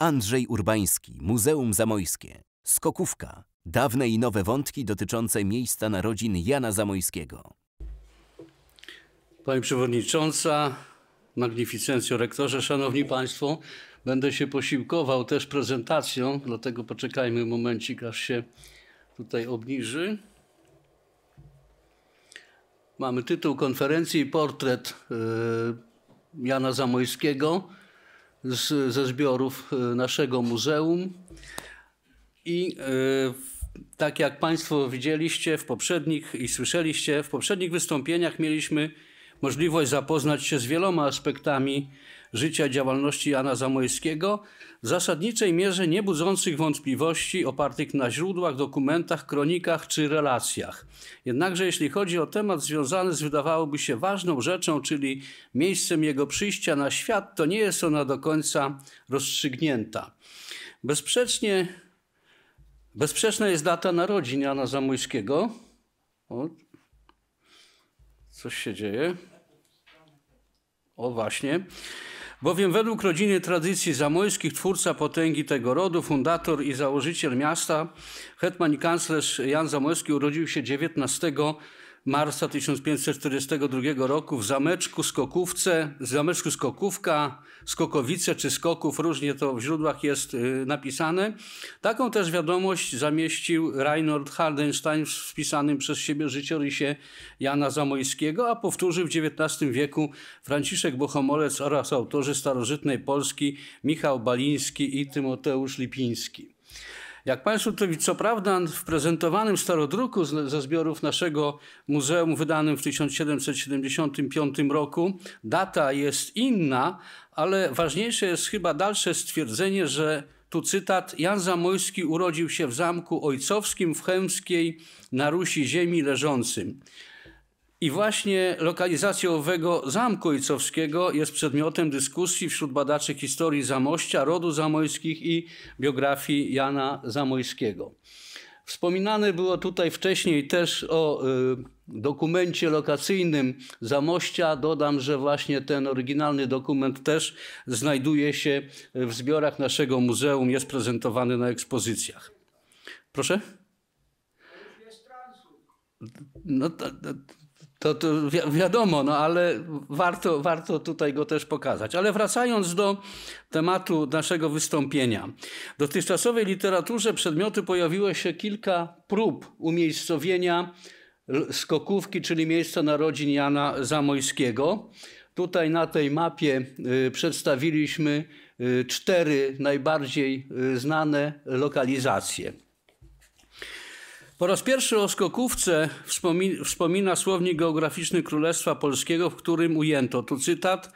Andrzej Urbański, Muzeum Zamojskie, Skokówka, dawne i nowe wątki dotyczące miejsca narodzin Jana Zamojskiego. Pani Przewodnicząca, Magnificencjo Rektorze, Szanowni Państwo, będę się posiłkował też prezentacją, dlatego poczekajmy momencik, aż się tutaj obniży. Mamy tytuł konferencji Portret e, Jana Zamojskiego z, ze zbiorów e, naszego muzeum. I e, tak jak Państwo widzieliście w poprzednich i słyszeliście, w poprzednich wystąpieniach mieliśmy możliwość zapoznać się z wieloma aspektami życia i działalności Jana Zamojskiego w zasadniczej mierze niebudzących wątpliwości, opartych na źródłach, dokumentach, kronikach czy relacjach. Jednakże jeśli chodzi o temat związany z wydawałoby się ważną rzeczą, czyli miejscem jego przyjścia na świat, to nie jest ona do końca rozstrzygnięta. Bezsprzecznie, bezsprzeczna jest data narodzin Jana Zamojskiego. O, coś się dzieje. O właśnie bowiem według rodziny tradycji zamojskich twórca potęgi tego rodu, fundator i założyciel miasta, hetman i kanclerz Jan Zamojski urodził się 19 marca 1542 roku w zameczku Skokówce, zameczku Skokówka, Skokowice czy Skoków, różnie to w źródłach jest y, napisane. Taką też wiadomość zamieścił Reinhard Hardenstein w spisanym przez siebie życiorysie Jana Zamojskiego, a powtórzył w XIX wieku Franciszek Bohomolec oraz autorzy starożytnej Polski Michał Baliński i Tymoteusz Lipiński. Jak Państwo to, co prawda w prezentowanym starodruku ze zbiorów naszego muzeum wydanym w 1775 roku data jest inna, ale ważniejsze jest chyba dalsze stwierdzenie, że tu cytat: Jan Zamojski urodził się w zamku ojcowskim w Chemskiej na Rusi ziemi leżącym. I właśnie lokalizacja owego zamku ojcowskiego jest przedmiotem dyskusji wśród badaczy historii Zamościa, rodu zamojskich i biografii Jana Zamojskiego. Wspominane było tutaj wcześniej też o y, dokumencie lokacyjnym Zamościa. Dodam, że właśnie ten oryginalny dokument też znajduje się w zbiorach naszego muzeum, jest prezentowany na ekspozycjach. Proszę? No, to, to wi wiadomo, no ale warto, warto tutaj go też pokazać. Ale wracając do tematu naszego wystąpienia. W dotychczasowej literaturze przedmiotu pojawiło się kilka prób umiejscowienia skokówki, czyli miejsca narodzin Jana Zamojskiego. Tutaj na tej mapie y, przedstawiliśmy y, cztery najbardziej y, znane lokalizacje. Po raz pierwszy o Skokówce wspomina, wspomina słownik geograficzny Królestwa Polskiego, w którym ujęto, tu cytat,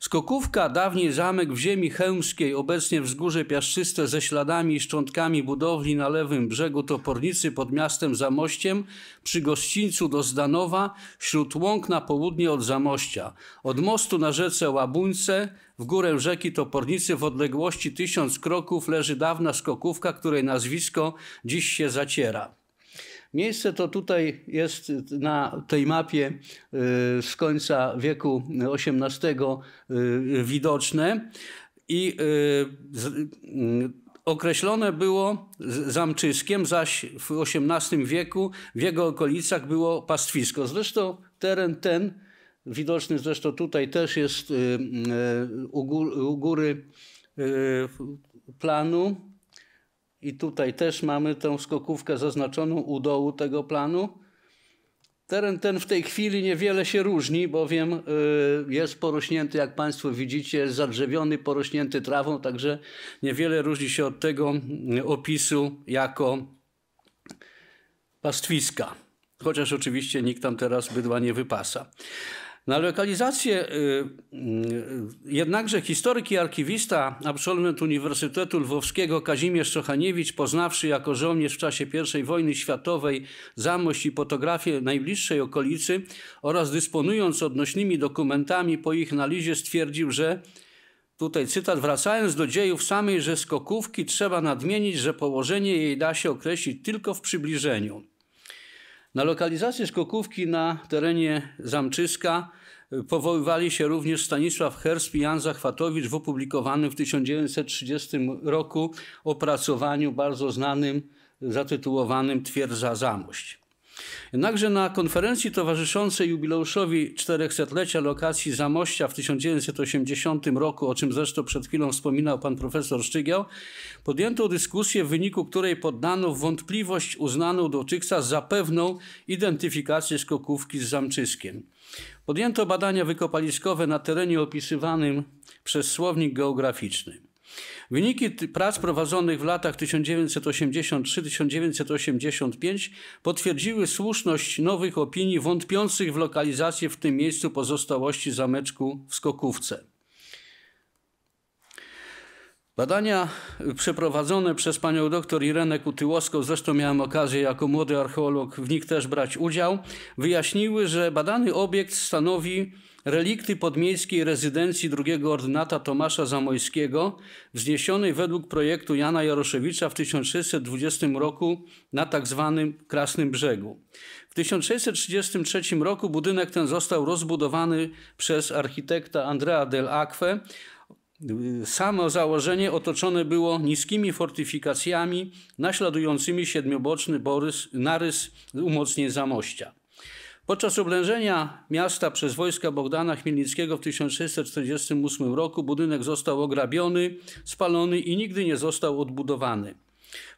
Skokówka, dawniej zamek w ziemi chełmskiej, obecnie wzgórze piaszczyste ze śladami i szczątkami budowli na lewym brzegu Topornicy pod miastem Zamościem, przy gościńcu do Zdanowa, wśród łąk na południe od Zamościa. Od mostu na rzece Łabuńce, w górę rzeki Topornicy w odległości tysiąc kroków leży dawna Skokówka, której nazwisko dziś się zaciera. Miejsce to tutaj jest na tej mapie y, z końca wieku XVIII y, widoczne i y, określone było zamczyskiem, zaś w XVIII wieku w jego okolicach było pastwisko. Zresztą teren ten, widoczny zresztą tutaj też jest u góry planu, i tutaj też mamy tę skokówkę zaznaczoną u dołu tego planu. Teren ten w tej chwili niewiele się różni, bowiem y, jest porośnięty, jak Państwo widzicie, jest zadrzewiony, porośnięty trawą, także niewiele różni się od tego y, opisu jako pastwiska. Chociaż oczywiście nikt tam teraz bydła nie wypasa. Na lokalizację y, y, jednakże historyk i archiwista, absolwent Uniwersytetu Lwowskiego Kazimierz Sochaniewicz, poznawszy jako żołnierz w czasie I wojny światowej zamość i fotografię najbliższej okolicy oraz dysponując odnośnymi dokumentami po ich analizie stwierdził, że Tutaj cytat, wracając do dziejów samej że skokówki trzeba nadmienić, że położenie jej da się określić tylko w przybliżeniu. Na lokalizację skokówki na terenie Zamczyska y, powoływali się również Stanisław Hersp i Jan Zachwatowicz w opublikowanym w 1930 roku opracowaniu bardzo znanym zatytułowanym Twierdza Zamość. Jednakże na konferencji towarzyszącej jubileuszowi 400-lecia lokacji Zamościa w 1980 roku, o czym zresztą przed chwilą wspominał pan profesor Szczygiał, podjęto dyskusję, w wyniku której poddano wątpliwość uznaną dotychczas za pewną identyfikację skokówki z Zamczyskiem. Podjęto badania wykopaliskowe na terenie opisywanym przez słownik geograficzny. Wyniki prac prowadzonych w latach 1983-1985 potwierdziły słuszność nowych opinii wątpiących w lokalizację w tym miejscu pozostałości zameczku w Skokówce. Badania przeprowadzone przez panią dr Irenę Kutyłowską, zresztą miałem okazję jako młody archeolog w nich też brać udział, wyjaśniły, że badany obiekt stanowi relikty podmiejskiej rezydencji drugiego ordynata Tomasza Zamojskiego, wzniesionej według projektu Jana Jaroszewicza w 1620 roku na tzw. Tak Krasnym Brzegu. W 1633 roku budynek ten został rozbudowany przez architekta Andrea del Acque. Samo założenie otoczone było niskimi fortyfikacjami naśladującymi siedmioboczny borys, narys umocnień Zamościa. Podczas oblężenia miasta przez wojska Bogdana Chmielnickiego w 1648 roku budynek został ograbiony, spalony i nigdy nie został odbudowany.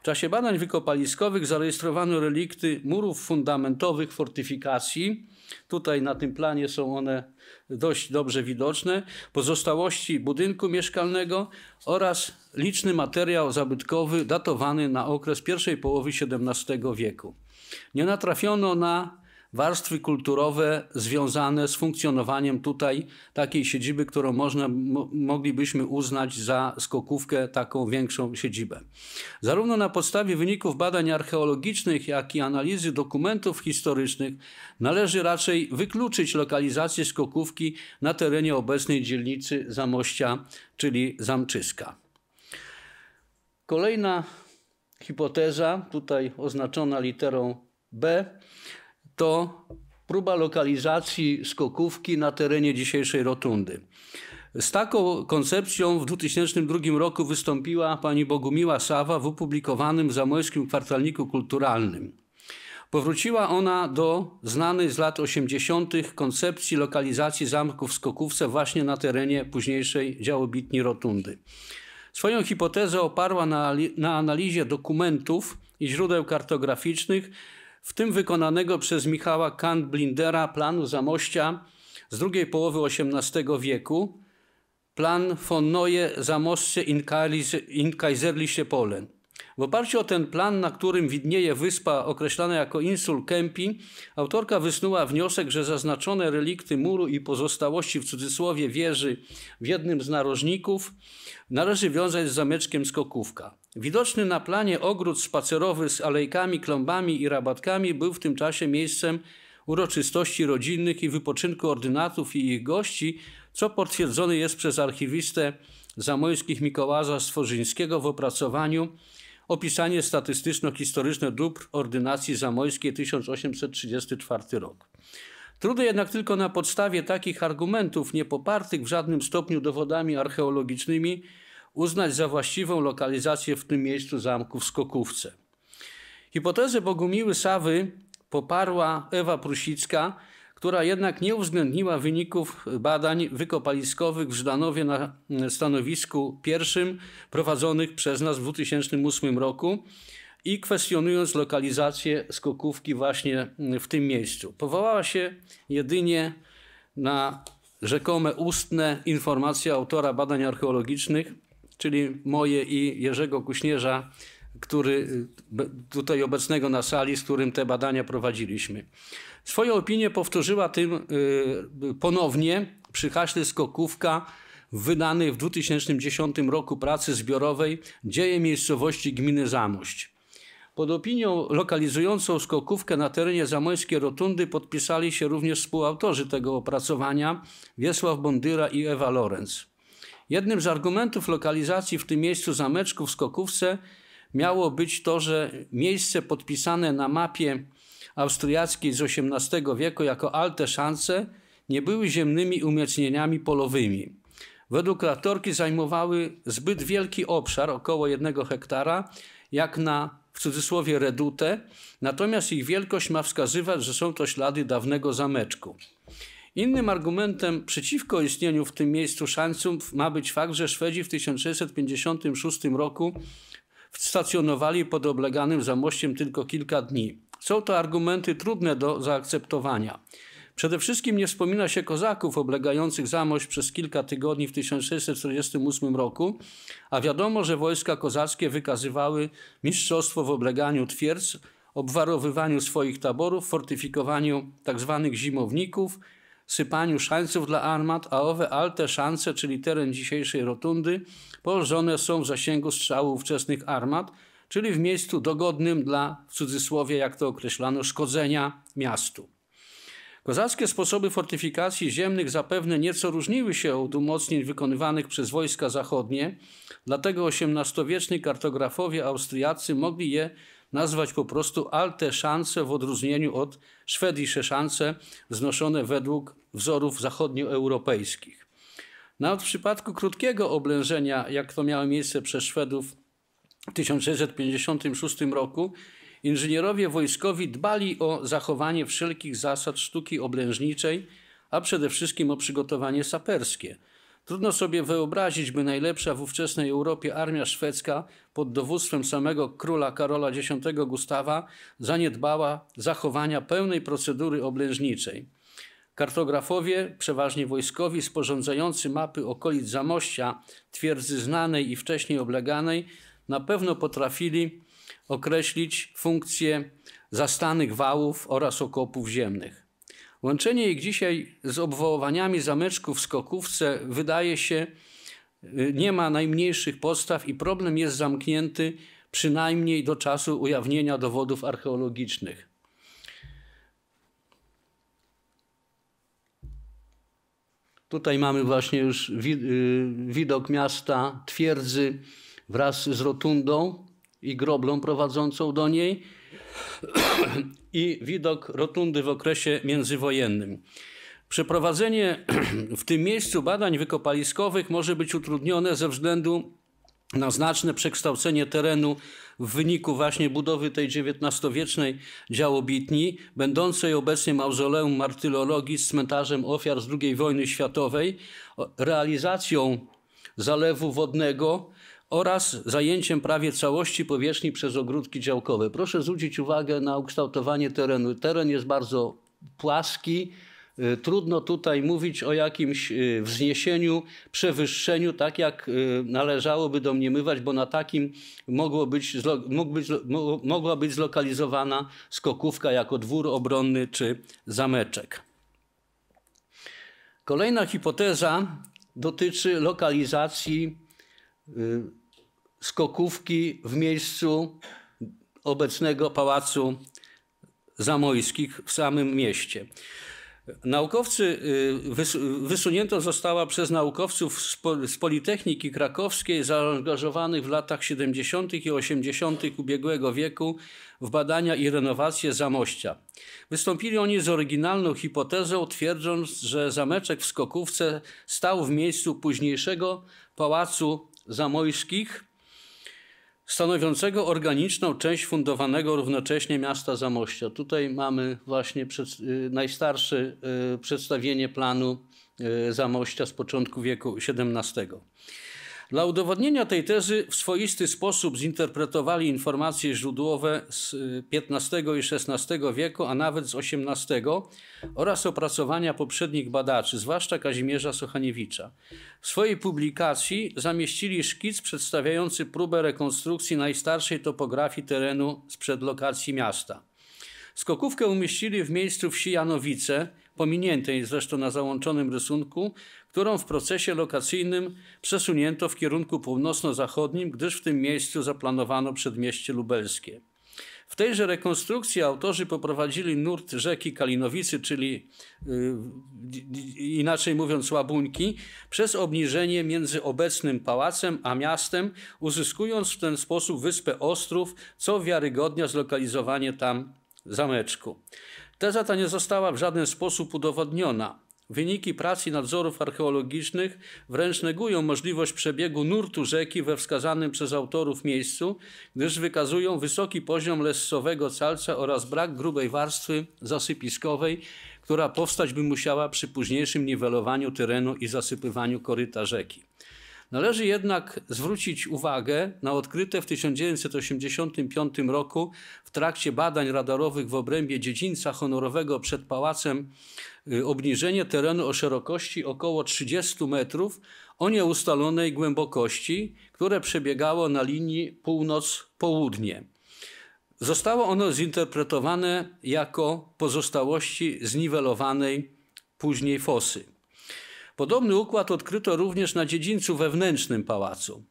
W czasie badań wykopaliskowych zarejestrowano relikty murów fundamentowych fortyfikacji. Tutaj na tym planie są one dość dobrze widoczne. Pozostałości budynku mieszkalnego oraz liczny materiał zabytkowy datowany na okres pierwszej połowy XVII wieku. Nie natrafiono na warstwy kulturowe związane z funkcjonowaniem tutaj takiej siedziby, którą można, moglibyśmy uznać za skokówkę, taką większą siedzibę. Zarówno na podstawie wyników badań archeologicznych, jak i analizy dokumentów historycznych należy raczej wykluczyć lokalizację skokówki na terenie obecnej dzielnicy Zamościa, czyli Zamczyska. Kolejna hipoteza, tutaj oznaczona literą B, to próba lokalizacji skokówki na terenie dzisiejszej rotundy. Z taką koncepcją w 2002 roku wystąpiła pani Bogumiła Sawa w opublikowanym zamojskim kwartalniku kulturalnym. Powróciła ona do znanej z lat 80. koncepcji lokalizacji zamków w Skokówce właśnie na terenie późniejszej działobitni Rotundy. Swoją hipotezę oparła na, na analizie dokumentów i źródeł kartograficznych, w tym wykonanego przez Michała Kant-Blindera planu Zamościa z drugiej połowy XVIII wieku, plan von Neue Zamoście in Kaiserliche Polen. W oparciu o ten plan, na którym widnieje wyspa określana jako Insul Kempi, autorka wysnuła wniosek, że zaznaczone relikty muru i pozostałości w cudzysłowie wieży w jednym z narożników należy wiązać z zameczkiem Skokówka. Widoczny na planie ogród spacerowy z alejkami, klombami i rabatkami był w tym czasie miejscem uroczystości rodzinnych i wypoczynku ordynatów i ich gości, co potwierdzone jest przez archiwistę zamojskich Mikołaza Stworzyńskiego w opracowaniu Opisanie statystyczno-historyczne dóbr ordynacji zamojskiej 1834 rok. Trudno jednak tylko na podstawie takich argumentów niepopartych w żadnym stopniu dowodami archeologicznymi uznać za właściwą lokalizację w tym miejscu zamku w Skokówce. Hipotezę Bogumiły Sawy poparła Ewa Prusicka, która jednak nie uwzględniła wyników badań wykopaliskowych w Żdanowie na e, stanowisku pierwszym prowadzonych przez nas w 2008 roku i kwestionując lokalizację skokówki właśnie e, w tym miejscu. Powołała się jedynie na rzekome ustne informacje autora badań archeologicznych, czyli moje i Jerzego Kuśnierza, który, y, tutaj obecnego na sali, z którym te badania prowadziliśmy. Swoją opinię powtórzyła tym y, ponownie przy haśle Skokówka w wydanej w 2010 roku pracy zbiorowej Dzieje miejscowości gminy Zamość. Pod opinią lokalizującą skokówkę na terenie Zamojskiej Rotundy podpisali się również współautorzy tego opracowania Wiesław Bondyra i Ewa Lorenz. Jednym z argumentów lokalizacji w tym miejscu zameczku w Skokówce miało być to, że miejsce podpisane na mapie austriackiej z XVIII wieku jako Alte Szanse nie były ziemnymi umiecnieniami polowymi. Według latorki zajmowały zbyt wielki obszar, około 1 hektara, jak na w cudzysłowie redutę, natomiast ich wielkość ma wskazywać, że są to ślady dawnego zameczku. Innym argumentem przeciwko istnieniu w tym miejscu szańców ma być fakt, że Szwedzi w 1656 roku stacjonowali pod obleganym zamościem tylko kilka dni. Są to argumenty trudne do zaakceptowania. Przede wszystkim nie wspomina się kozaków oblegających zamość przez kilka tygodni w 1648 roku, a wiadomo, że wojska kozackie wykazywały mistrzostwo w obleganiu twierdz, obwarowywaniu swoich taborów, fortyfikowaniu tzw. Tak zimowników sypaniu szańców dla armat, a owe alte szanse, czyli teren dzisiejszej rotundy, położone są w zasięgu strzału ówczesnych armat, czyli w miejscu dogodnym dla, w cudzysłowie, jak to określano, szkodzenia miastu. Kozackie sposoby fortyfikacji ziemnych zapewne nieco różniły się od umocnień wykonywanych przez wojska zachodnie, dlatego XVIII-wieczni kartografowie austriacy mogli je nazwać po prostu alte szanse w odróżnieniu od szwedische szanse wznoszone według wzorów zachodnioeuropejskich. Nawet no, w przypadku krótkiego oblężenia, jak to miało miejsce przez Szwedów w 1656 roku, inżynierowie wojskowi dbali o zachowanie wszelkich zasad sztuki oblężniczej, a przede wszystkim o przygotowanie saperskie, Trudno sobie wyobrazić, by najlepsza w ówczesnej Europie armia szwedzka pod dowództwem samego króla Karola X Gustawa zaniedbała zachowania pełnej procedury oblężniczej. Kartografowie, przeważnie wojskowi, sporządzający mapy okolic Zamościa, twierdzy znanej i wcześniej obleganej, na pewno potrafili określić funkcję zastanych wałów oraz okopów ziemnych. Łączenie ich dzisiaj z obwołowaniami zameczków w skokówce wydaje się y, nie ma najmniejszych podstaw i problem jest zamknięty przynajmniej do czasu ujawnienia dowodów archeologicznych. Tutaj mamy właśnie już y, widok miasta, twierdzy wraz z rotundą i groblą prowadzącą do niej i widok rotundy w okresie międzywojennym. Przeprowadzenie w tym miejscu badań wykopaliskowych może być utrudnione ze względu na znaczne przekształcenie terenu w wyniku właśnie budowy tej XIX-wiecznej działobitni, będącej obecnie mauzoleum martyrologii z cmentarzem ofiar z II wojny światowej, realizacją zalewu wodnego oraz zajęciem prawie całości powierzchni przez ogródki działkowe. Proszę zwrócić uwagę na ukształtowanie terenu. Teren jest bardzo płaski. Y, trudno tutaj mówić o jakimś y, wzniesieniu, przewyższeniu, tak jak y, należałoby domniemywać, bo na takim mogło być, mógł być, mogła być zlokalizowana skokówka jako dwór obronny czy zameczek. Kolejna hipoteza dotyczy lokalizacji skokówki w miejscu obecnego Pałacu Zamojskich w samym mieście. Naukowcy, y, wysunięto została przez naukowców z Politechniki Krakowskiej zaangażowanych w latach 70. i 80. ubiegłego wieku w badania i renowację Zamościa. Wystąpili oni z oryginalną hipotezą, twierdząc, że zameczek w Skokówce stał w miejscu późniejszego Pałacu Zamojskich stanowiącego organiczną część fundowanego równocześnie miasta Zamościa. Tutaj mamy właśnie przed, y, najstarsze y, przedstawienie planu y, Zamościa z początku wieku XVII. Dla udowodnienia tej tezy w swoisty sposób zinterpretowali informacje źródłowe z XV y, i XVI wieku, a nawet z XVIII oraz opracowania poprzednich badaczy, zwłaszcza Kazimierza Sochaniewicza. W swojej publikacji zamieścili szkic przedstawiający próbę rekonstrukcji najstarszej topografii terenu sprzed lokacji miasta. Skokówkę umieścili w miejscu wsi Janowice – pominiętej zresztą na załączonym rysunku, którą w procesie lokacyjnym przesunięto w kierunku północno-zachodnim, gdyż w tym miejscu zaplanowano przedmieście lubelskie. W tejże rekonstrukcji autorzy poprowadzili nurt rzeki Kalinowicy, czyli yy, inaczej mówiąc Łabuńki, przez obniżenie między obecnym pałacem a miastem, uzyskując w ten sposób wyspę Ostrów, co wiarygodnia zlokalizowanie tam zameczku. Teza ta nie została w żaden sposób udowodniona. Wyniki prac i nadzorów archeologicznych wręcz negują możliwość przebiegu nurtu rzeki we wskazanym przez autorów miejscu, gdyż wykazują wysoki poziom lessowego calca oraz brak grubej warstwy zasypiskowej, która powstać by musiała przy późniejszym niwelowaniu terenu i zasypywaniu koryta rzeki. Należy jednak zwrócić uwagę na odkryte w 1985 roku w trakcie badań radarowych w obrębie dziedzińca honorowego przed pałacem y, obniżenie terenu o szerokości około 30 metrów o nieustalonej głębokości, które przebiegało na linii północ-południe. Zostało ono zinterpretowane jako pozostałości zniwelowanej później fosy. Podobny układ odkryto również na dziedzińcu wewnętrznym pałacu.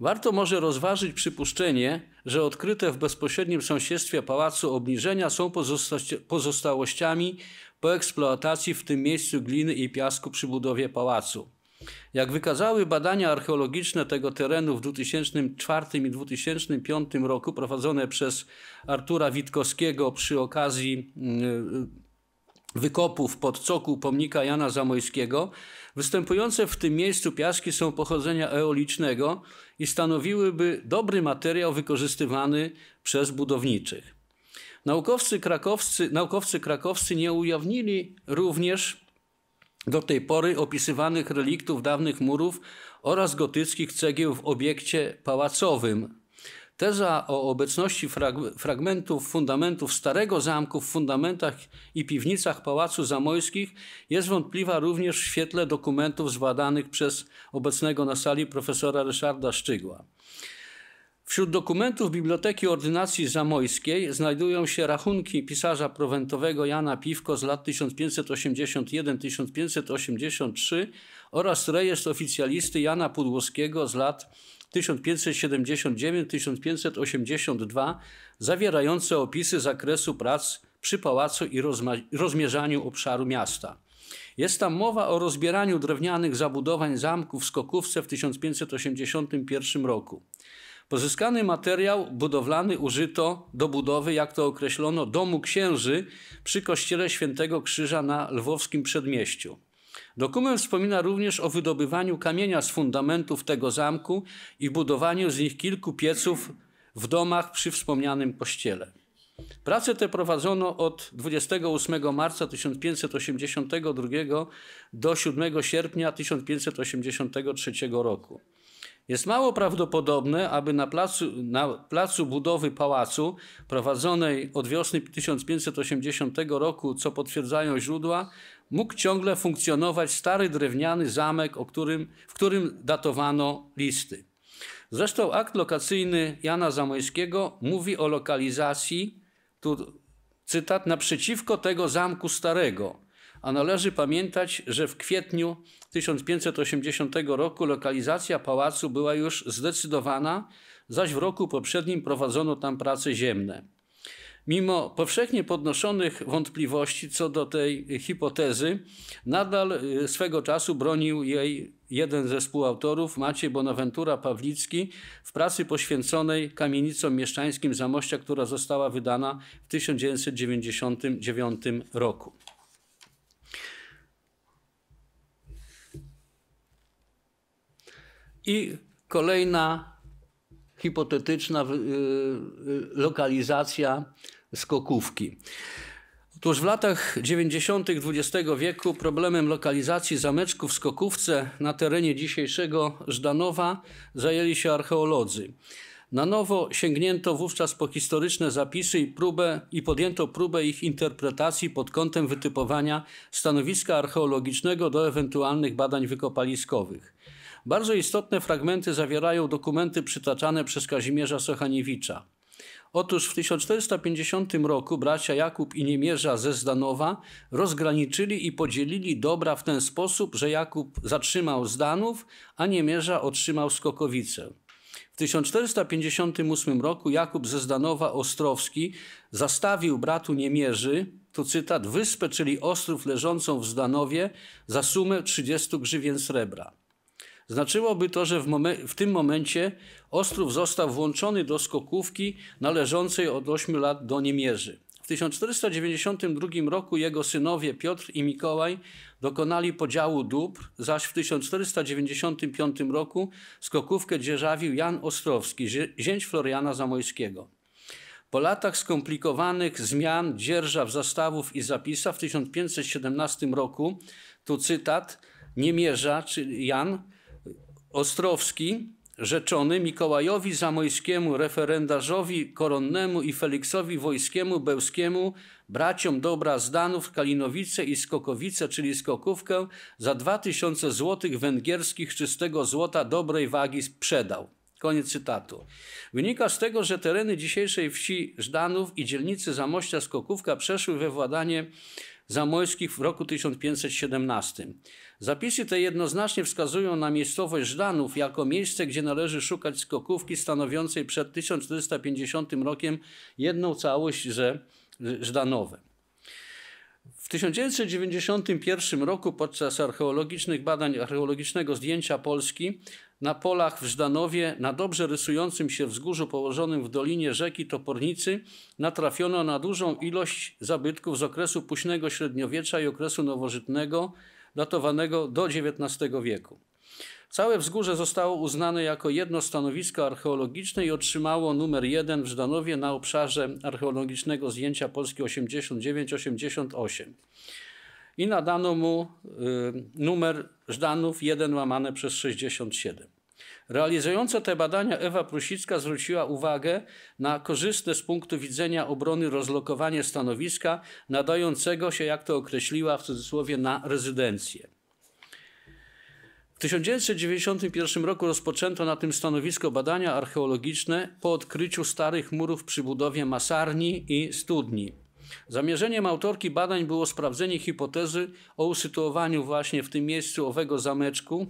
Warto może rozważyć przypuszczenie, że odkryte w bezpośrednim sąsiedztwie pałacu obniżenia są pozostałościami po eksploatacji w tym miejscu gliny i piasku przy budowie pałacu. Jak wykazały badania archeologiczne tego terenu w 2004 i 2005 roku prowadzone przez Artura Witkowskiego przy okazji mm, y, y, wykopów pod cokół pomnika Jana Zamojskiego, Występujące w tym miejscu piaski są pochodzenia eolicznego i stanowiłyby dobry materiał wykorzystywany przez budowniczych. Naukowcy krakowscy, naukowcy krakowscy nie ujawnili również do tej pory opisywanych reliktów dawnych murów oraz gotyckich cegieł w obiekcie pałacowym Teza o obecności frag fragmentów fundamentów Starego Zamku w fundamentach i piwnicach Pałacu Zamojskich jest wątpliwa również w świetle dokumentów zbadanych przez obecnego na sali profesora Ryszarda Szczygła. Wśród dokumentów Biblioteki Ordynacji Zamojskiej znajdują się rachunki pisarza prowentowego Jana Piwko z lat 1581-1583 oraz rejestr oficjalisty Jana Pudłowskiego z lat 1579-1582 zawierające opisy zakresu prac przy pałacu i rozmierzaniu obszaru miasta. Jest tam mowa o rozbieraniu drewnianych zabudowań zamku w Skokówce w 1581 roku. Pozyskany materiał budowlany użyto do budowy, jak to określono, domu księży przy kościele Świętego Krzyża na lwowskim przedmieściu. Dokument wspomina również o wydobywaniu kamienia z fundamentów tego zamku i budowaniu z nich kilku pieców w domach przy wspomnianym kościele. Prace te prowadzono od 28 marca 1582 do 7 sierpnia 1583 roku. Jest mało prawdopodobne, aby na placu, na placu, budowy pałacu prowadzonej od wiosny 1580 roku, co potwierdzają źródła, mógł ciągle funkcjonować stary drewniany zamek, którym, w którym datowano listy. Zresztą akt lokacyjny Jana Zamoyskiego mówi o lokalizacji, tu cytat, naprzeciwko tego zamku starego. A należy pamiętać, że w kwietniu 1580 roku lokalizacja pałacu była już zdecydowana, zaś w roku poprzednim prowadzono tam prace ziemne. Mimo powszechnie podnoszonych wątpliwości co do tej hipotezy, nadal y, swego czasu bronił jej jeden ze współautorów, Maciej Bonaventura Pawlicki, w pracy poświęconej kamienicom mieszczańskim Zamościa, która została wydana w 1999 roku. I kolejna hipotetyczna y, y, lokalizacja skokówki. Otóż w latach 90. XX wieku problemem lokalizacji zameczków w Skokówce na terenie dzisiejszego Żdanowa zajęli się archeolodzy. Na nowo sięgnięto wówczas po historyczne zapisy i, próbę, i podjęto próbę ich interpretacji pod kątem wytypowania stanowiska archeologicznego do ewentualnych badań wykopaliskowych. Bardzo istotne fragmenty zawierają dokumenty przytaczane przez Kazimierza Sochaniewicza. Otóż w 1450 roku bracia Jakub i Niemierza ze Zdanowa rozgraniczyli i podzielili dobra w ten sposób, że Jakub zatrzymał Zdanów, a Niemierza otrzymał Skokowicę. W 1458 roku Jakub ze Zdanowa Ostrowski zastawił bratu Niemierzy, (to cytat, wyspę, czyli ostrów leżącą w Zdanowie, za sumę 30 grzywien srebra. Znaczyłoby to, że w, momen- w, tym momencie Ostrów został włączony do skokówki należącej od 8 lat do Niemierzy. W 1492 roku jego synowie Piotr i Mikołaj dokonali podziału dóbr, zaś w 1495 roku skokówkę dzierżawił Jan Ostrowski, zięć Floriana Zamojskiego. Po latach skomplikowanych zmian dzierżaw zastawów i zapisa w 1517 roku, tu cytat, Niemierza, czyli Jan, Ostrowski, rzeczony Mikołajowi Zamojskiemu, referendarzowi koronnemu i Feliksowi Wojskiemu Bełskiemu, braciom dobra z Danów, Kalinowice i Skokowice, czyli Skokówkę, za 2000 złotych węgierskich czystego złota dobrej wagi sprzedał. Koniec cytatu. Wynika z tego, że tereny dzisiejszej wsi Żdanów i dzielnicy Zamościa Skokówka przeszły we władanie Zamojskich w roku 1517. Zapisy te jednoznacznie wskazują na miejscowość Żdanów jako miejsce, gdzie należy szukać skokówki stanowiącej przed 1450 rokiem jedną całość ze Żdanowem. W 1991 roku podczas archeologicznych badań archeologicznego zdjęcia Polski na polach w Żdanowie, na dobrze rysującym się wzgórzu położonym w dolinie rzeki Topornicy, natrafiono na dużą ilość zabytków z okresu późnego średniowiecza i okresu nowożytnego – datowanego do XIX wieku. Całe wzgórze zostało uznane jako jedno stanowisko archeologiczne i otrzymało numer 1 w Żdanowie na obszarze archeologicznego zdjęcia Polski 89-88 i nadano mu y, numer Żdanów 1 łamane przez 67. Realizująca te badania Ewa Prusicka zwróciła uwagę na korzystne z punktu widzenia obrony rozlokowanie stanowiska nadającego się, jak to określiła w cudzysłowie, na rezydencję. W 1991 roku rozpoczęto na tym stanowisku badania archeologiczne po odkryciu starych murów przy budowie masarni i studni. Zamierzeniem autorki badań było sprawdzenie hipotezy o usytuowaniu właśnie w tym miejscu owego zameczku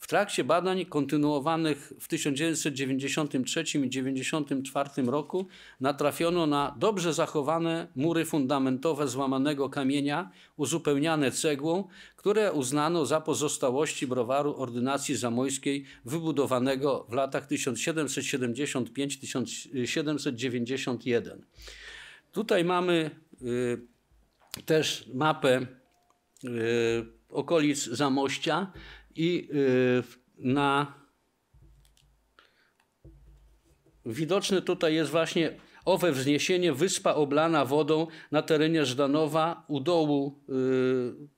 w trakcie badań kontynuowanych w 1993 i 1994 roku natrafiono na dobrze zachowane mury fundamentowe złamanego kamienia, uzupełniane cegłą, które uznano za pozostałości browaru ordynacji zamojskiej wybudowanego w latach 1775-1791. Tutaj mamy y, też mapę y, okolic Zamościa i y, na widoczne tutaj jest właśnie owe wzniesienie, wyspa oblana wodą na terenie Żdanowa u dołu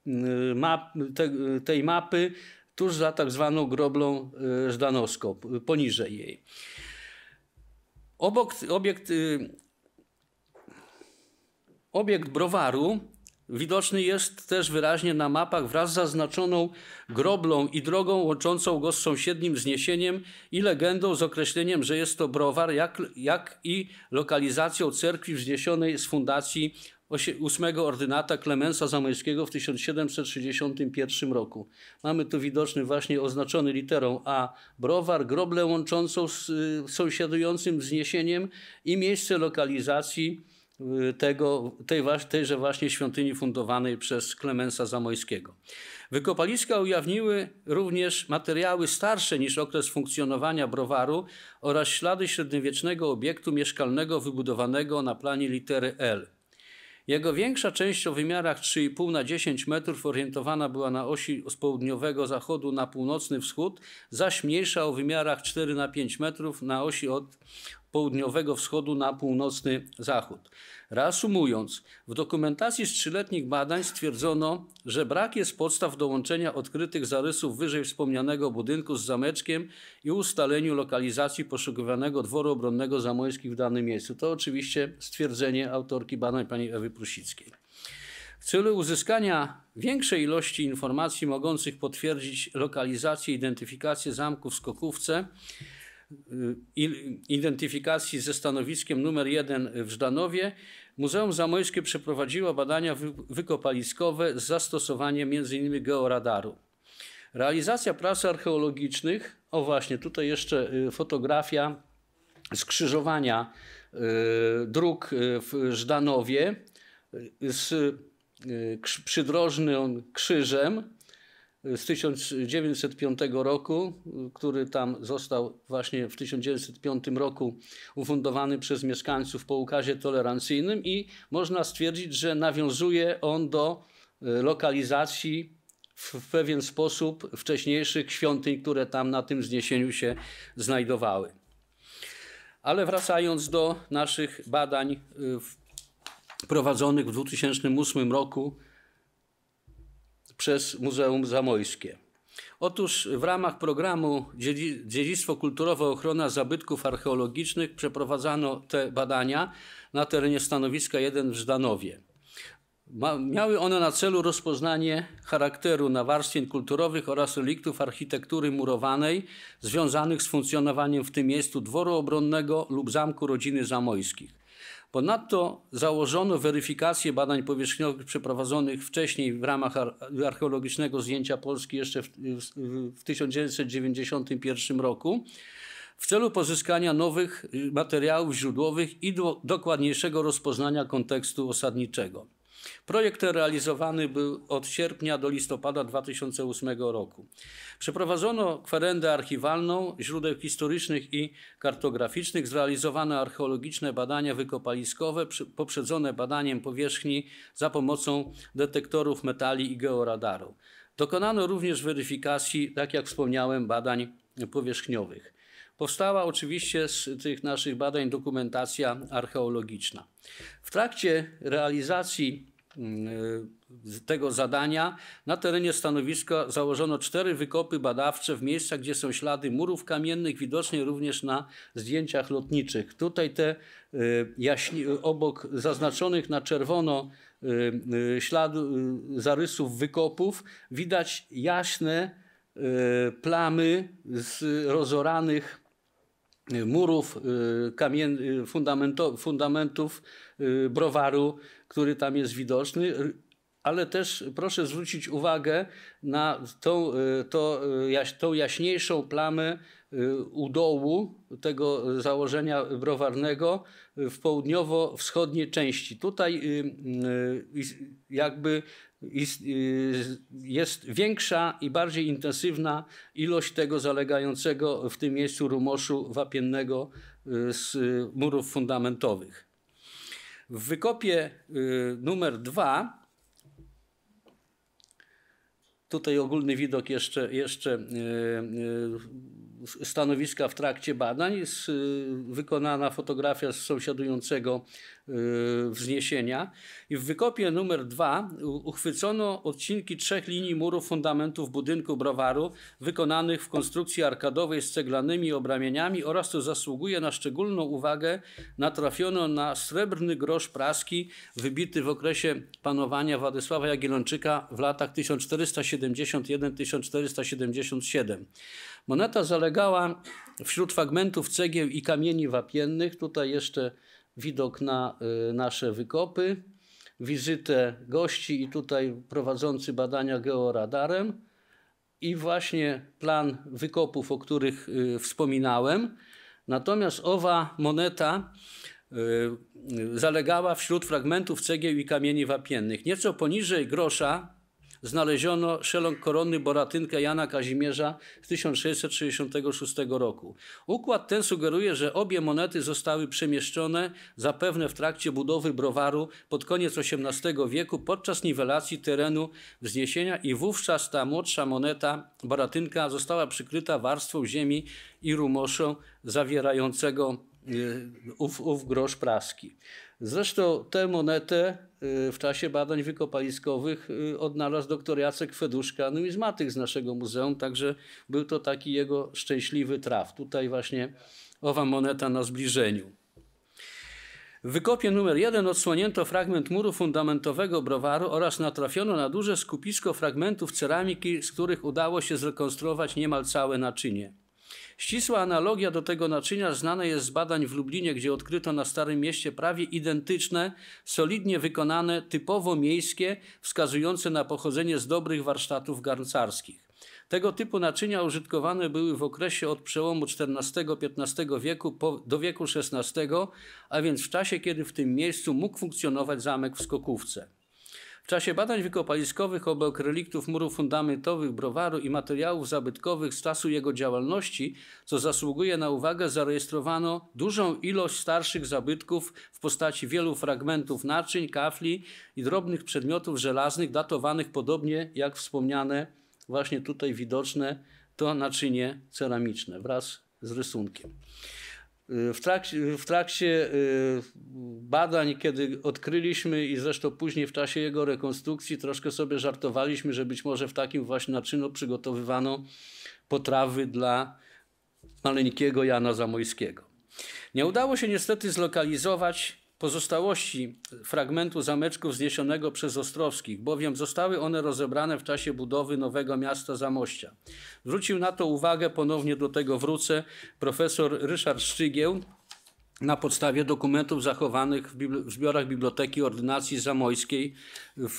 y, y, map, tej mapy, tuż za tak zwaną groblą Żdanowską, poniżej jej. Obok, obiekt, obiekt browaru Widoczny jest też wyraźnie na mapach wraz z zaznaczoną groblą i drogą łączącą go z sąsiednim wzniesieniem i legendą z określeniem, że jest to browar, jak, jak i lokalizacją cerkwi wzniesionej z fundacji 8 ordynata Klemensa Zamojskiego w 1761 roku. Mamy tu widoczny właśnie oznaczony literą A browar, groblę łączącą z y, sąsiadującym wzniesieniem i miejsce lokalizacji Y, tego, tej, tejże właśnie świątyni fundowanej przez Klemensa Zamojskiego. Wykopaliska ujawniły również materiały starsze niż okres funkcjonowania browaru oraz ślady średniowiecznego obiektu mieszkalnego wybudowanego na planie litery L. Jego większa część o wymiarach 3,5 na 10 metrów orientowana była na osi z południowego zachodu na północny wschód, zaś mniejsza o wymiarach 4 na 5 metrów na osi od, południowego wschodu na północny zachód. Reasumując, w dokumentacji z trzyletnich badań stwierdzono, że brak jest podstaw do łączenia odkrytych zarysów wyżej wspomnianego budynku z zameczkiem i ustaleniu lokalizacji poszukiwanego dworu obronnego Zamojskich w danym miejscu. To oczywiście stwierdzenie autorki badań pani Ewy Prusickiej. W celu uzyskania większej ilości informacji mogących potwierdzić lokalizację i identyfikację zamku w Skokówce, Y, identyfikacji ze stanowiskiem numer jeden w Żdanowie, Muzeum Zamojskie przeprowadziło badania wykopaliskowe z zastosowaniem m.in. georadaru. Realizacja prac archeologicznych, o właśnie tutaj jeszcze y, fotografia skrzyżowania y, dróg w Żdanowie z przydrożnym krzyżem z 1905 roku, który tam został właśnie w 1905 roku ufundowany przez mieszkańców po ukazie tolerancyjnym i można stwierdzić, że nawiązuje on do e, lokalizacji w pewien sposób wcześniejszych świątyń, które tam na tym zniesieniu się znajdowały. Ale wracając do naszych badań e, prowadzonych w 2008 roku, przez Muzeum Zamojskie. Otóż w ramach programu Dziedzictwo Kulturowe Ochrona Zabytków Archeologicznych przeprowadzano te badania na terenie stanowiska 1 w Żdanowie. miały one na celu rozpoznanie charakteru nawarstwień kulturowych oraz reliktów architektury murowanej związanych z funkcjonowaniem w tym miejscu dworu obronnego lub zamku rodziny zamojskich. Ponadto założono weryfikację badań powierzchniowych przeprowadzonych wcześniej w ramach archeologicznego zdjęcia Polski jeszcze w, w 1991 roku w celu pozyskania nowych y, materiałów źródłowych i do, dokładniejszego rozpoznania kontekstu osadniczego. Projekt realizowany był od sierpnia do listopada 2008 roku. Przeprowadzono kwerendę archiwalną źródeł historycznych i kartograficznych, zrealizowano archeologiczne badania wykopaliskowe poprzedzone badaniem powierzchni za pomocą detektorów metali i georadaru. Dokonano również weryfikacji, tak jak wspomniałem, badań powierzchniowych. Powstała oczywiście z tych naszych badań dokumentacja archeologiczna. W trakcie realizacji mm, e, tego zadania na terenie stanowiska założono cztery wykopy badawcze w miejscach, gdzie są ślady murów kamiennych, widocznie również na zdjęciach lotniczych. Tutaj te e, jaśni, obok zaznaczonych na czerwono e, śladu, zarysów wykopów widać jaśne plamy z rozoranych murów, y, kamien, y, fundamentów y, browaru, który tam jest widoczny. Ale też proszę zwrócić uwagę na tą, to, tą jaśniejszą plamę u dołu tego założenia browarnego w południowo-wschodniej części. Tutaj jakby Y, jest większa i bardziej intensywna ilość tego zalegającego w tym miejscu rumoszu wapiennego y, z y, murów fundamentowych. W wykopie numer dwa tutaj ogólny widok jeszcze, jeszcze stanowiska w trakcie badań jest y, wykonana fotografia z sąsiadującego y, wzniesienia i w wykopie numer dwa uchwycono odcinki trzech linii murów fundamentów budynku browaru wykonanych w konstrukcji arkadowej z ceglanymi obramieniami oraz co zasługuje na szczególną uwagę natrafiono na srebrny grosz praski wybity w okresie panowania Władysława Jagiellończyka w latach 1471-1477. Moneta zalegała wśród fragmentów cegieł i kamieni wapiennych. Tutaj jeszcze widok na y, nasze wykopy, wizytę gości i tutaj prowadzący badania georadarem i właśnie plan wykopów, o których y, wspominałem. Natomiast owa moneta y, zalegała wśród fragmentów cegieł i kamieni wapiennych. Nieco poniżej grosza znaleziono szeląg koronny Boratynka Jana Kazimierza z 1666 roku. Układ ten sugeruje, że obie monety zostały przemieszczone zapewne w trakcie budowy browaru pod koniec XVIII wieku podczas niwelacji terenu wzniesienia i wówczas ta młodsza moneta Boratynka została przykryta warstwą ziemi i rumoszą zawierającego y, ów, ów grosz praski. Zresztą tę monetę y, w czasie badań wykopaliskowych y, odnalazł dr Jacek Feduszka, numizmatyk no z naszego muzeum, także był to taki jego szczęśliwy traf. Tutaj właśnie owa moneta na zbliżeniu. W wykopie numer jeden odsłonięto fragment muru fundamentowego browaru oraz natrafiono na duże skupisko fragmentów ceramiki, z których udało się zrekonstruować niemal całe naczynie. Ścisła analogia do tego naczynia znana jest z badań w Lublinie, gdzie odkryto na Starym Mieście prawie identyczne, solidnie wykonane, typowo miejskie, wskazujące na pochodzenie z dobrych warsztatów garncarskich. Tego typu naczynia użytkowane były w okresie od przełomu XIV-XV wieku do wieku XVI, a więc w czasie, kiedy w tym miejscu mógł funkcjonować zamek w Skokówce. W czasie badań wykopaliskowych obok reliktów murów fundamentowych browaru i materiałów zabytkowych z czasu jego działalności, co zasługuje na uwagę, zarejestrowano dużą ilość starszych zabytków w postaci wielu fragmentów naczyń, kafli i drobnych przedmiotów żelaznych datowanych podobnie jak wspomniane właśnie tutaj widoczne to naczynie ceramiczne wraz z rysunkiem. Y, w trakcie, w trakcie y, badań, kiedy odkryliśmy i zresztą później w czasie jego rekonstrukcji troszkę sobie żartowaliśmy, że być może w takim właśnie naczyniu przygotowywano potrawy dla maleńkiego Jana Zamojskiego. Nie udało się niestety zlokalizować pozostałości fragmentu zameczku wzniesionego przez Ostrowskich, bowiem zostały one rozebrane w czasie budowy nowego miasta Zamościa. Zwrócił na to uwagę, ponownie do tego wrócę, profesor Ryszard Szczygieł, na podstawie dokumentów zachowanych w, bibli- w zbiorach Biblioteki Ordynacji Zamojskiej w,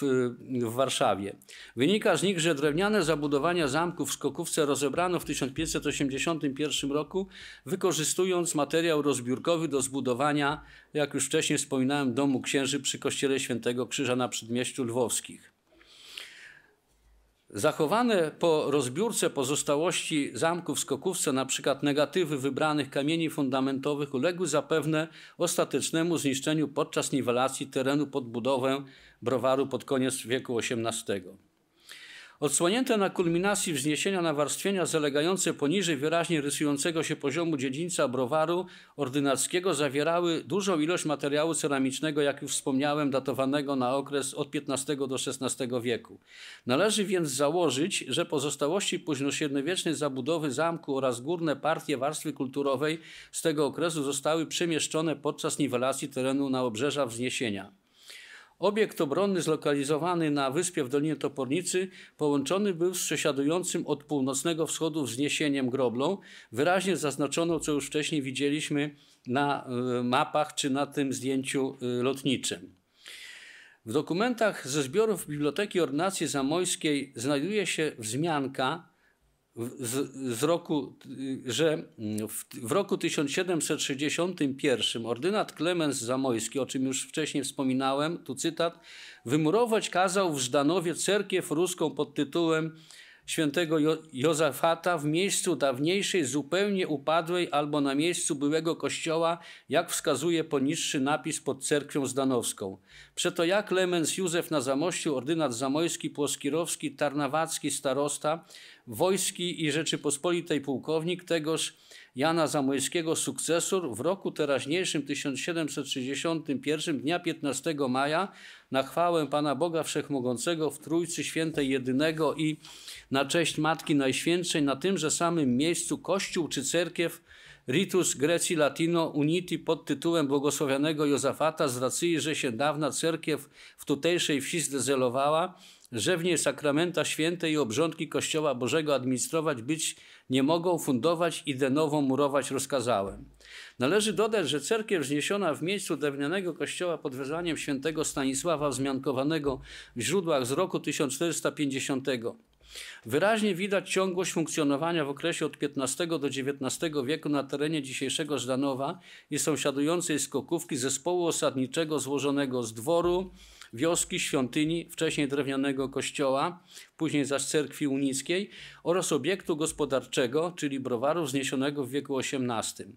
w, Warszawie. Wynika z nich, że drewniane zabudowania zamku w Skokówce rozebrano w 1581 roku, wykorzystując materiał rozbiórkowy do zbudowania, jak już wcześniej wspominałem, domu księży przy kościele Świętego Krzyża na Przedmieściu Lwowskich. Zachowane po rozbiórce pozostałości zamku w Skokówce, przykład negatywy wybranych kamieni fundamentowych, uległy zapewne ostatecznemu zniszczeniu podczas niwelacji terenu pod budowę browaru pod koniec wieku XVIII. Odsłonięte na kulminacji wzniesienia nawarstwienia zalegające poniżej wyraźnie rysującego się poziomu dziedzińca browaru ordynackiego zawierały dużą ilość materiału ceramicznego, jak już wspomniałem, datowanego na okres od XV do XVI wieku. Należy więc założyć, że pozostałości późnośredniowiecznej zabudowy zamku oraz górne partie warstwy kulturowej z tego okresu zostały przemieszczone podczas niwelacji terenu na obrzeża wzniesienia. Obiekt obronny zlokalizowany na wyspie w Dolinie Topornicy połączony był z przesiadującym od północnego wschodu wzniesieniem Groblą, wyraźnie zaznaczoną, co już wcześniej widzieliśmy na e, mapach czy na tym zdjęciu e, lotniczym. W dokumentach ze zbiorów Biblioteki Ordynacji Zamojskiej znajduje się wzmianka z, z roku, y, że mm, w, w roku 1761 ordynat Klemens Zamojski, o czym już wcześniej wspominałem, tu cytat, wymurować kazał w Żdanowie cerkiew ruską pod tytułem świętego jo Jozafata w miejscu dawniejszej, zupełnie upadłej albo na miejscu byłego kościoła, jak wskazuje poniższy napis pod cerkwią zdanowską. Przeto jak Lemens Józef na Zamościu, ordynat zamojski, płoskirowski, tarnawacki starosta, wojski i Rzeczypospolitej pułkownik, tegoż Jana Zamojskiego sukcesor w roku teraźniejszym 1761 dnia 15 maja na chwałę Pana Boga Wszechmogącego w Trójcy Świętej Jedynego i na cześć Matki Najświętszej na tymże samym miejscu Kościół czy Cerkiew Ritus Greci Latino Uniti pod tytułem błogosławionego Jozafata z racji, że się dawna cerkiew w tutejszej wsi zdezelowała, że w niej sakramenta święte i obrządki Kościoła Bożego administrować być nie mogą, fundować i denowo murować rozkazałem. Należy dodać, że cerkiew wzniesiona w miejscu drewnianego kościoła pod wezwaniem świętego Stanisława wzmiankowanego w źródłach z roku 1450 Wyraźnie widać ciągłość funkcjonowania w okresie od XV do XIX wieku na terenie dzisiejszego Zdanowa, i sąsiadującej Skokówki zespołu osadniczego złożonego z dworu, wioski, świątyni, wcześniej drewnianego kościoła, później zaś cerkwi unickiej oraz obiektu gospodarczego, czyli browaru wzniesionego w wieku XVIII.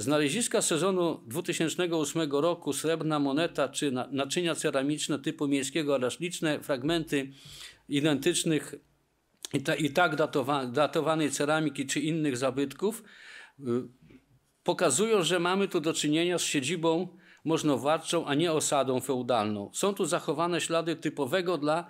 Znaleziska sezonu 2008 roku, srebrna moneta czy naczynia ceramiczne typu miejskiego oraz liczne fragmenty identycznych i, ta, i tak datowa, datowanej ceramiki czy innych zabytków y, pokazują, że mamy tu do czynienia z siedzibą możnowładczą, a nie osadą feudalną. Są tu zachowane ślady typowego dla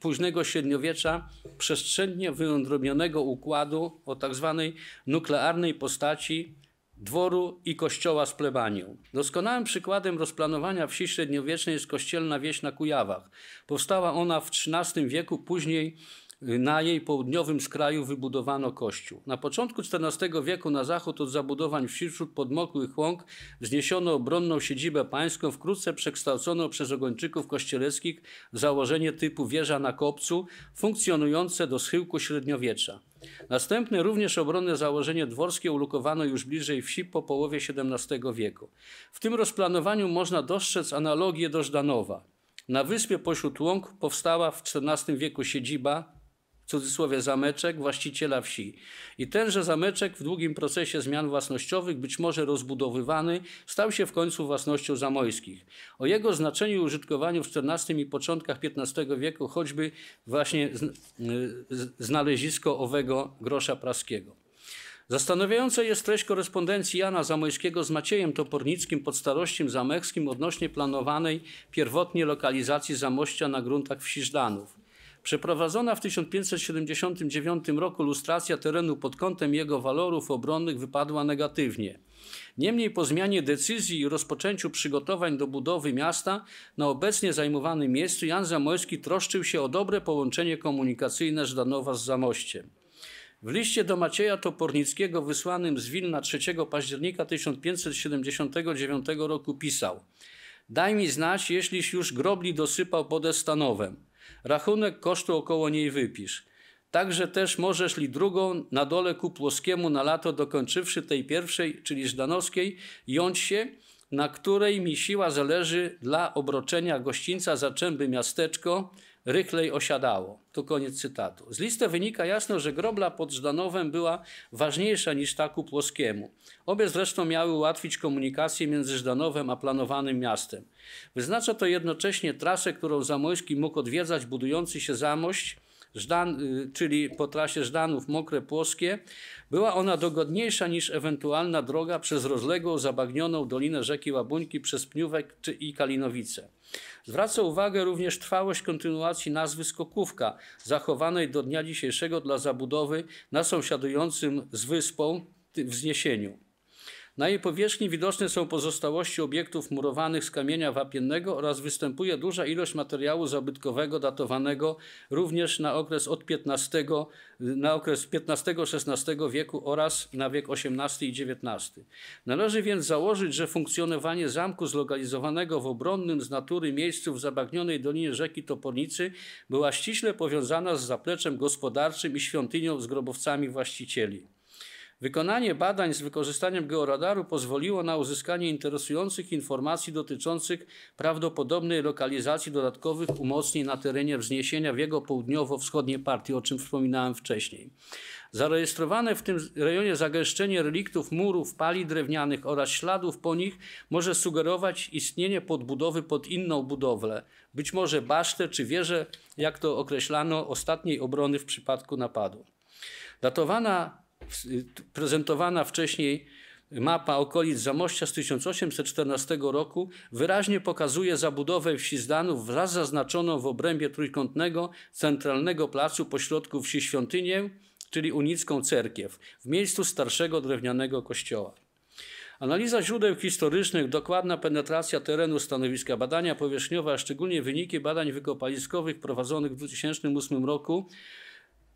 późnego średniowiecza przestrzennie wyodrębnionego układu o tzw. Tak nuklearnej postaci dworu i kościoła z plebanią. Doskonałym przykładem rozplanowania wsi średniowiecznej jest kościelna wieś na Kujawach. Powstała ona w XIII wieku, później y, na jej południowym skraju wybudowano kościół. Na początku XIV wieku na zachód od zabudowań wsi wśród podmokłych łąk wzniesiono obronną siedzibę pańską, wkrótce przekształcono przez Ogończyków kościeleckich założenie typu wieża na kopcu, funkcjonujące do schyłku średniowiecza. Następne również obronne założenie dworskie ulokowano już bliżej wsi po połowie XVII wieku. W tym rozplanowaniu można dostrzec analogię do Żdanowa. Na wyspie pośród łąk powstała w XIV wieku siedziba cudzysłowie zameczek właściciela wsi. I tenże zameczek w długim procesie zmian własnościowych, być może rozbudowywany, stał się w końcu własnością zamojskich. O jego znaczeniu i użytkowaniu w XIV i początkach XV wieku choćby właśnie y, znalezisko owego grosza praskiego. Zastanawiająca jest treść korespondencji Jana Zamojskiego z Maciejem Topornickim pod starościem zamechskim odnośnie planowanej pierwotnie lokalizacji Zamościa na gruntach wsi Żdanów. Przeprowadzona w 1579 roku lustracja terenu pod kątem jego walorów obronnych wypadła negatywnie. Niemniej po zmianie decyzji i rozpoczęciu przygotowań do budowy miasta na obecnie zajmowanym miejscu Jan Zamoyski troszczył się o dobre połączenie komunikacyjne Żdanowa z Zamościem. W liście do Macieja Topornickiego wysłanym z Wilna 3 października 1579 roku pisał Daj mi znać, jeśliś już grobli dosypał podestanowem. Rachunek kosztu około niej wypisz. Także też możesz li drugą na dole ku Płoskiemu na lato dokończywszy tej pierwszej, czyli Żdanowskiej, jąć się, na której mi siła zależy dla obroczenia gościńca za miasteczko, Rychlej osiadało. To koniec cytatu. Z listy wynika jasno, że grobla pod Żdanowem była ważniejsza niż ta ku Płoskiemu. Obie zresztą miały ułatwić komunikację między Żdanowem a planowanym miastem. Wyznacza to jednocześnie trasę, którą Zamojski mógł odwiedzać budujący się Zamość Żdan, y, czyli po trasie Żdanów Mokre Płoskie, była ona dogodniejsza niż ewentualna droga przez rozległą, zabagnioną dolinę rzeki Łabuńki przez Pniówek czy i Kalinowice. Zwraca uwagę również trwałość kontynuacji nazwy Skokówka, zachowanej do dnia dzisiejszego dla zabudowy na sąsiadującym z wyspą wzniesieniu. Na jej powierzchni widoczne są pozostałości obiektów murowanych z kamienia wapiennego oraz występuje duża ilość materiału zabytkowego datowanego również na okres od XV, na okres XV-XVI wieku oraz na wiek XVIII i XIX. Należy więc założyć, że funkcjonowanie zamku zlokalizowanego w obronnym z natury miejscu w zabagnionej dolinie rzeki Topornicy była ściśle powiązana z zapleczem gospodarczym i świątynią z grobowcami właścicieli. Wykonanie badań z wykorzystaniem georadaru pozwoliło na uzyskanie interesujących informacji dotyczących prawdopodobnej lokalizacji dodatkowych umocnień na terenie wzniesienia w jego południowo-wschodniej partii, o czym wspominałem wcześniej. Zarejestrowane w tym rejonie zagęszczenie reliktów murów, pali drewnianych oraz śladów po nich może sugerować istnienie podbudowy pod inną budowlę, być może basztę czy wieżę, jak to określano, ostatniej obrony w przypadku napadu. Datowana Y, prezentowana wcześniej mapa okolic Zamościa z 1814 roku wyraźnie pokazuje zabudowę wsi Zdanów wraz zaznaczoną w obrębie trójkątnego centralnego placu pośrodku wsi Świątynię, czyli unicką cerkiew, w miejscu starszego drewnianego kościoła. Analiza źródeł historycznych, dokładna penetracja terenu stanowiska, badania powierzchniowe, a szczególnie wyniki badań wykopaliskowych prowadzonych w 2008 roku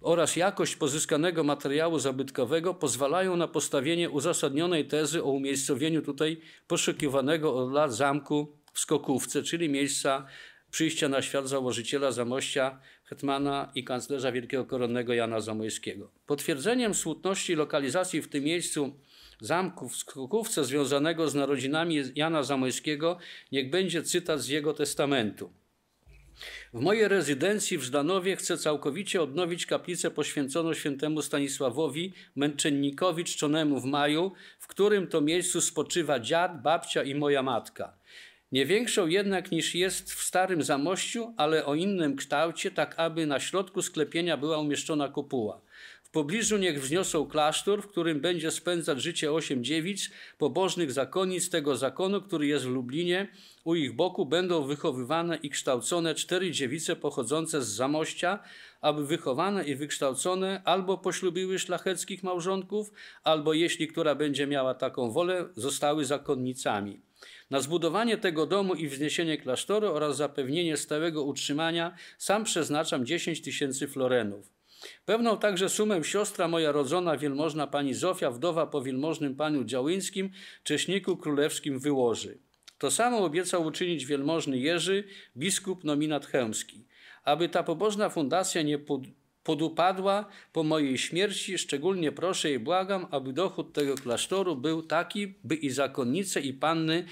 oraz jakość pozyskanego materiału zabytkowego pozwalają na postawienie uzasadnionej tezy o umiejscowieniu tutaj poszukiwanego od lat zamku w Skokówce, czyli miejsca przyjścia na świat założyciela Zamościa Hetmana i kanclerza Wielkiego Koronnego Jana Zamojskiego. Potwierdzeniem słuszności lokalizacji w tym miejscu zamku w Skokówce związanego z narodzinami Jana Zamojskiego niech będzie cytat z jego testamentu. W mojej rezydencji w Żdanowie chcę całkowicie odnowić kaplicę poświęconą świętemu Stanisławowi, męczennikowi czczonemu w maju, w którym to miejscu spoczywa dziad, babcia i moja matka. Nie większą jednak niż jest w starym zamościu, ale o innym kształcie, tak aby na środku sklepienia była umieszczona kopuła pobliżu niech wzniosą klasztor, w którym będzie spędzać życie osiem dziewic, pobożnych zakonnic tego zakonu, który jest w Lublinie. U ich boku będą wychowywane i kształcone cztery dziewice pochodzące z Zamościa, aby wychowane i wykształcone albo poślubiły szlacheckich małżonków, albo jeśli która będzie miała taką wolę, zostały zakonnicami. Na zbudowanie tego domu i wzniesienie klasztoru oraz zapewnienie stałego utrzymania sam przeznaczam 10 tysięcy florenów. Pewną także sumę siostra moja rodzona, wielmożna pani Zofia, wdowa po wielmożnym panu Działyńskim, Cześniku Królewskim wyłoży. To samo obiecał uczynić wielmożny Jerzy, biskup nominat chełmski, aby ta pobożna fundacja nie pod, podupadła po mojej śmierci, szczególnie proszę i błagam, aby dochód tego klasztoru był taki, by i zakonnice, i panny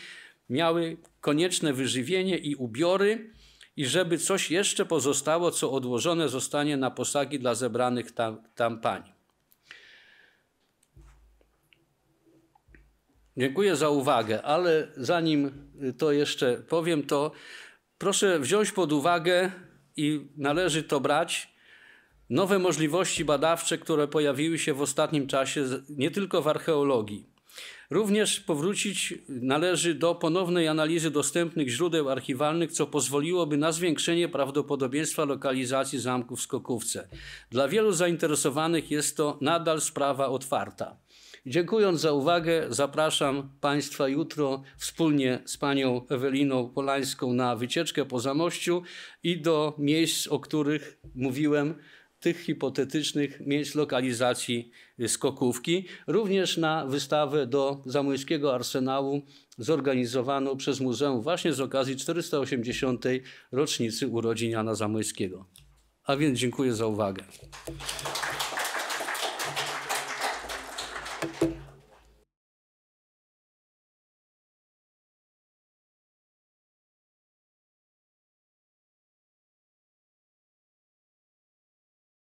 miały konieczne wyżywienie i ubiory, i żeby coś jeszcze pozostało, co odłożone zostanie na posagi dla zebranych tam, tam pań. Dziękuję za uwagę, ale zanim to jeszcze powiem, to proszę wziąć pod uwagę i należy to brać nowe możliwości badawcze, które pojawiły się w ostatnim czasie nie tylko w archeologii. Również powrócić należy do ponownej analizy dostępnych źródeł archiwalnych, co pozwoliłoby na zwiększenie prawdopodobieństwa lokalizacji zamku w Skokówce. Dla wielu zainteresowanych jest to nadal sprawa otwarta. Dziękując za uwagę, zapraszam Państwa jutro wspólnie z panią Eweliną Polańską na wycieczkę po Zamościu i do miejsc, o których mówiłem tych hipotetycznych miejsc lokalizacji skokówki. Również na wystawę do Zamojskiego Arsenału zorganizowaną przez muzeum właśnie z okazji 480. rocznicy urodzin Jana Zamojskiego. A więc dziękuję za uwagę.